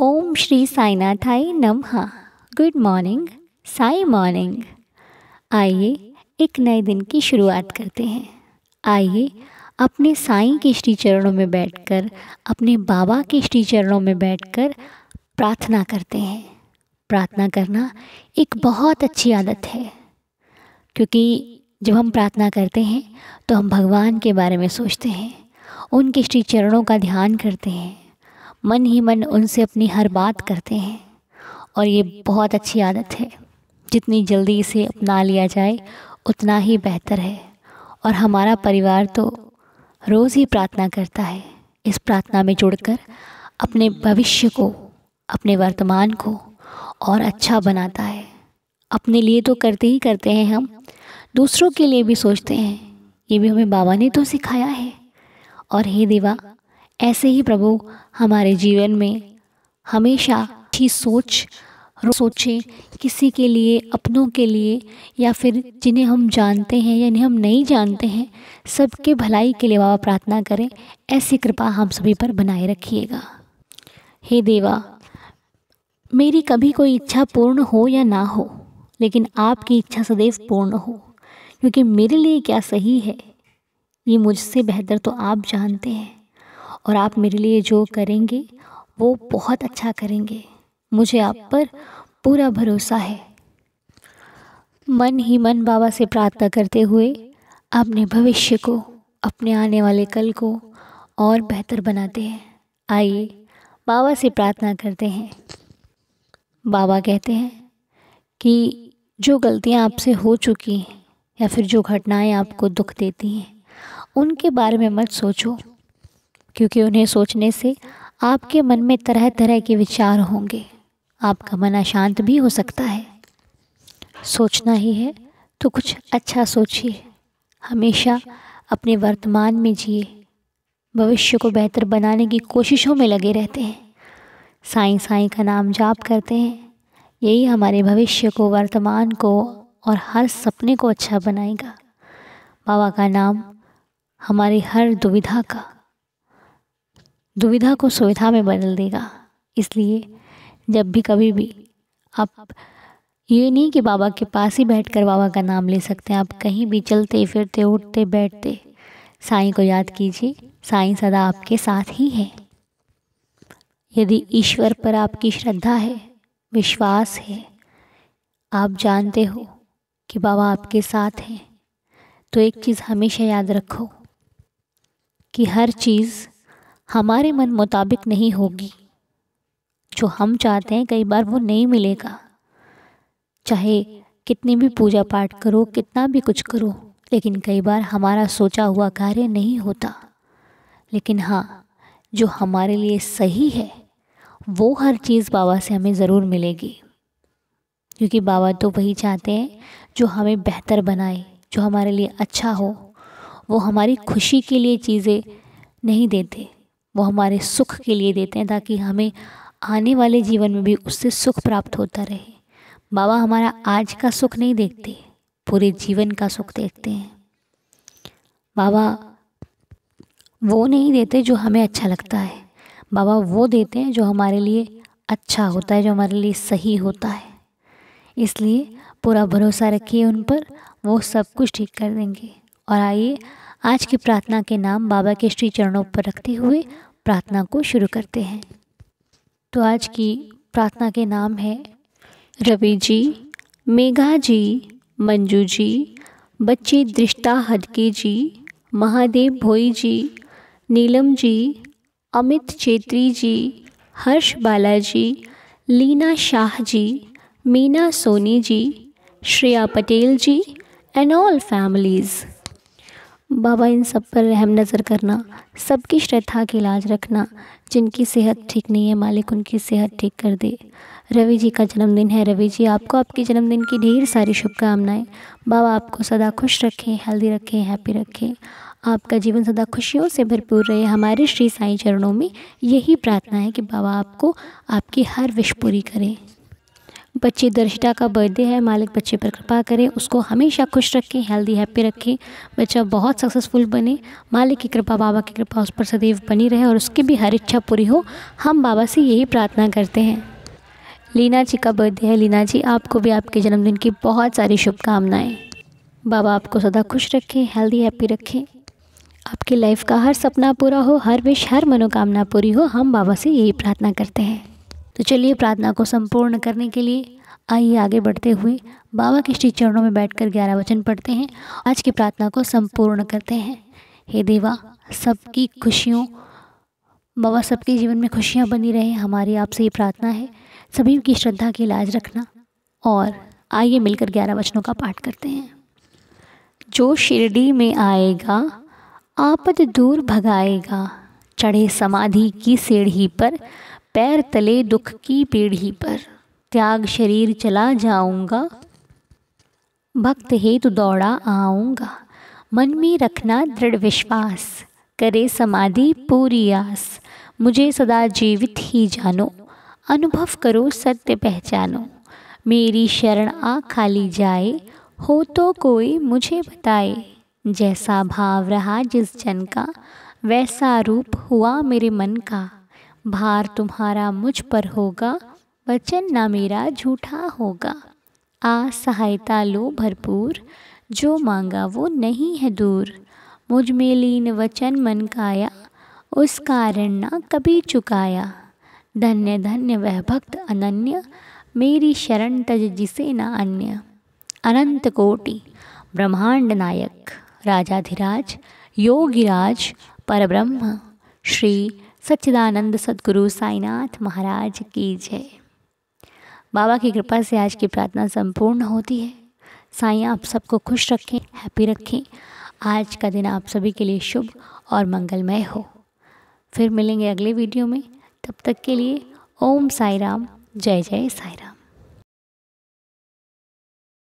ओम श्री नम नमः good morning Sai morning आइए एक नए दिन की शुरुआत करते हैं आइए अपने साईं के श्री चरणों में बैठकर अपने बाबा के श्री चरणों में बैठकर प्रार्थना करते हैं प्रार्थना करना एक बहुत अच्छी आदत है क्योंकि जब हम प्रार्थना करते हैं तो हम भगवान के बारे में सोचते हैं उनके श्री चरणों का ध्यान करते हैं मन ही मन उनसे अपनी हर बात करते हैं और ये बहुत अच्छी आदत है जितनी जल्दी इसे अपना लिया जाए उतना ही बेहतर है और हमारा परिवार तो रोज़ ही प्रार्थना करता है इस प्रार्थना में जुड़कर अपने भविष्य को अपने वर्तमान को और अच्छा बनाता है अपने लिए तो करते ही करते हैं हम दूसरों के लिए भी सोचते हैं ये भी हमें बाबा ने तो सिखाया है और हे देवा ऐसे ही प्रभु हमारे जीवन में हमेशा ही सोच सोचें किसी के लिए अपनों के लिए या फिर जिन्हें हम जानते हैं या जिन्हें हम नहीं जानते हैं सबके भलाई के लिए बाबा प्रार्थना करें ऐसी कृपा हम सभी पर बनाए रखिएगा हे देवा मेरी कभी कोई इच्छा पूर्ण हो या ना हो लेकिन आपकी इच्छा सदैव पूर्ण हो क्योंकि मेरे लिए क्या सही है ये मुझसे बेहतर तो आप जानते हैं और आप मेरे लिए जो करेंगे वो बहुत अच्छा करेंगे मुझे आप पर पूरा भरोसा है मन ही मन बाबा से प्रार्थना करते हुए अपने भविष्य को अपने आने वाले कल को और बेहतर बनाते हैं आइए बाबा से प्रार्थना करते हैं बाबा कहते हैं कि जो गलतियां आपसे हो चुकी हैं या फिर जो घटनाएं आपको दुख देती हैं उनके बारे में मत सोचो क्योंकि उन्हें सोचने से आपके मन में तरह तरह के विचार होंगे आपका मन अशांत भी हो सकता है सोचना ही है तो कुछ अच्छा सोचिए हमेशा अपने वर्तमान में जिए भविष्य को बेहतर बनाने की कोशिशों में लगे रहते हैं साईं साईं का नाम जाप करते हैं यही हमारे भविष्य को वर्तमान को और हर सपने को अच्छा बनाएगा बाबा का नाम हमारी हर दुविधा का दुविधा को सुविधा में बदल देगा इसलिए जब भी कभी भी आप ये नहीं कि बाबा के पास ही बैठकर बाबा का नाम ले सकते हैं आप कहीं भी चलते फिरते उठते बैठते साईं को याद कीजिए साईं सदा आपके साथ ही है यदि ईश्वर पर आपकी श्रद्धा है विश्वास है आप जानते हो कि बाबा आपके साथ हैं तो एक चीज़ हमेशा याद रखो कि हर चीज़ हमारे मन मुताबिक नहीं होगी जो हम चाहते हैं कई बार वो नहीं मिलेगा चाहे कितनी भी पूजा पाठ करो कितना भी कुछ करो लेकिन कई बार हमारा सोचा हुआ कार्य नहीं होता लेकिन हाँ जो हमारे लिए सही है वो हर चीज़ बाबा से हमें ज़रूर मिलेगी क्योंकि बाबा तो वही चाहते हैं जो हमें बेहतर बनाए जो हमारे लिए अच्छा हो वो हमारी खुशी के लिए चीज़ें नहीं देते वो हमारे सुख के लिए देते हैं ताकि हमें आने वाले जीवन में भी उससे सुख प्राप्त होता रहे बाबा हमारा आज का सुख नहीं देखते पूरे जीवन का सुख देखते हैं बाबा वो नहीं देते जो हमें अच्छा लगता है बाबा वो देते हैं जो हमारे लिए अच्छा होता है जो हमारे लिए सही होता है इसलिए पूरा भरोसा रखिए उन पर वो सब कुछ ठीक कर देंगे और आइए आज की प्रार्थना के नाम बाबा के श्री चरणों पर रखते हुए प्रार्थना को शुरू करते हैं तो आज की प्रार्थना के नाम है रवि जी मेघा जी मंजू जी बच्चे Drishta Hadke ji Mahadev Bhoi ji Neelam ji Amit Chhetri ji Harsh Balaji Leena Shah ji Meena Soni ji Shreya Patel ji and all families बाबा इन सब पर रहम नज़र करना सबकी श्रद्धा के इलाज रखना जिनकी सेहत ठीक नहीं है मालिक उनकी सेहत ठीक कर दे रवि जी का जन्मदिन है रवि जी आपको आपके जन्मदिन की ढेर सारी शुभकामनाएं बाबा आपको सदा खुश रखें हेल्दी रखें हैप्पी रखें आपका जीवन सदा खुशियों से भरपूर रहे हमारे श्री साईं चरणों में यही प्रार्थना है कि बाबा आपको आपकी हर विश पूरी करें बच्चे दर्शिता का बर्थडे है मालिक बच्चे पर कृपा करें उसको हमेशा खुश रखें हेल्दी हैप्पी रखें बच्चा बहुत सक्सेसफुल बने मालिक की कृपा बाबा की कृपा उस पर सदैव बनी रहे और उसकी भी हर इच्छा पूरी हो हम बाबा से यही प्रार्थना करते हैं लीना जी का बर्थडे है लीना जी आपको भी आपके जन्मदिन की बहुत सारी शुभकामनाएँ बाबा आपको सदा खुश रखें हेल्दी हैप्पी रखें आपकी लाइफ का हर सपना पूरा हो हर विश हर मनोकामना पूरी हो हम बाबा से यही प्रार्थना करते हैं तो चलिए प्रार्थना को संपूर्ण करने के लिए आइए आगे बढ़ते हुए बाबा के श्री चरणों में बैठकर ग्यारह वचन पढ़ते हैं आज की प्रार्थना को संपूर्ण करते हैं हे देवा सबकी खुशियों बाबा सबके जीवन में खुशियाँ बनी रहे हमारी आपसे ये प्रार्थना है सभी की श्रद्धा की लाज रखना और आइए मिलकर ग्यारह वचनों का पाठ करते हैं जो शिरडी में आएगा आपद दूर भगाएगा चढ़े समाधि की सीढ़ी पर पैर तले दुख की पीढ़ी पर त्याग शरीर चला जाऊंगा भक्त हेतु दौड़ा आऊंगा मन में रखना दृढ़ विश्वास करे समाधि पूरी आस मुझे सदा जीवित ही जानो अनुभव करो सत्य पहचानो मेरी शरण आ खाली जाए हो तो कोई मुझे बताए जैसा भाव रहा जिस जन का वैसा रूप हुआ मेरे मन का भार तुम्हारा मुझ पर होगा वचन ना मेरा झूठा होगा आ सहायता लो भरपूर जो मांगा वो नहीं है दूर मुझ में लीन वचन मन काया उस कारण ना कभी चुकाया धन्य धन्य वह भक्त अनन्य मेरी शरण तज जिसे ना अन्य अनंत कोटि ब्रह्मांड नायक राजाधिराज योगिराज परब्रह्म श्री सच्चिदानंद सदगुरु साईनाथ महाराज की जय बाबा की कृपा से आज की प्रार्थना संपूर्ण होती है साइया आप सबको खुश रखें हैप्पी रखें आज का दिन आप सभी के लिए शुभ और मंगलमय हो फिर मिलेंगे अगले वीडियो में तब तक के लिए ओम साई राम जय जय साई राम